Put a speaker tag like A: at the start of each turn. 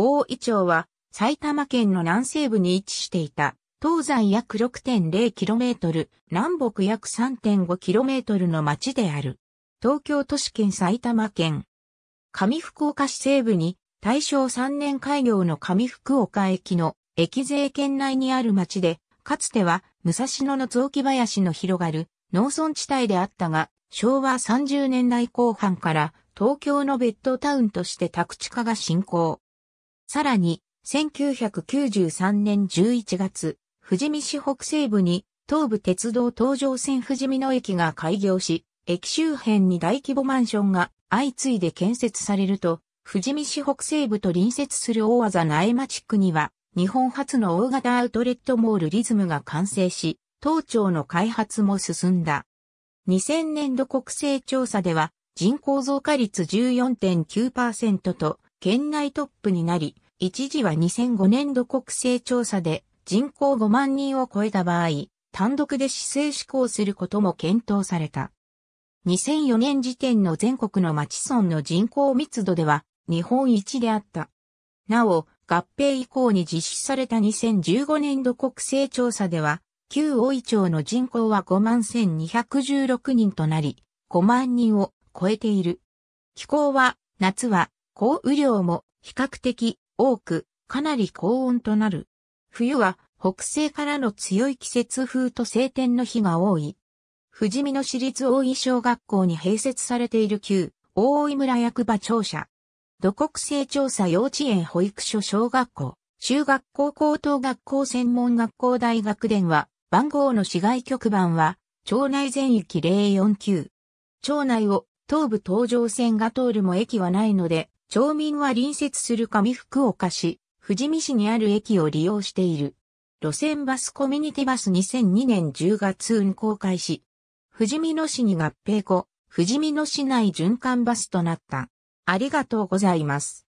A: 大井町は埼玉県の南西部に位置していた。東西約 6.0km、南北約 3.5km の町である。東京都市圏埼玉県。上福岡市西部に大正3年開業の上福岡駅の駅税圏内にある町で、かつては武蔵野の雑木林の広がる農村地帯であったが、昭和30年代後半から東京のベッドタウンとして宅地化が進行。さらに、1993年11月、富士見市北西部に東武鉄道東上線富士見の駅が開業し、駅周辺に大規模マンションが相次いで建設されると、富士見市北西部と隣接する大技苗町区には、日本初の大型アウトレットモールリズムが完成し、東庁の開発も進んだ。2000年度国勢調査では、人口増加率14.9%と、県内トップになり、一時は2005年度国勢調査で人口5万人を超えた場合、単独で市政施行することも検討された。2004年時点の全国の町村の人口密度では日本一であった。なお、合併以降に実施された2015年度国勢調査では、旧大井町の人口は5万1216人となり、5万人を超えている。気候は、夏は降雨量も比較的多く、かなり高温となる。冬は北西からの強い季節風と晴天の日が多い。富士見の市立大井小学校に併設されている旧大井村役場庁舎。土国勢調査幼稚園保育所小学校、中学校高等学校専門学校大学電は、番号の市外局番は、町内全域049。町内を東部東上線が通るも駅はないので、町民は隣接する上福岡市、富士見市にある駅を利用している。路線バスコミュニティバス2002年10月運行開始。富士見野市に合併後、富士見野市内循環バスとなった。ありがとうございます。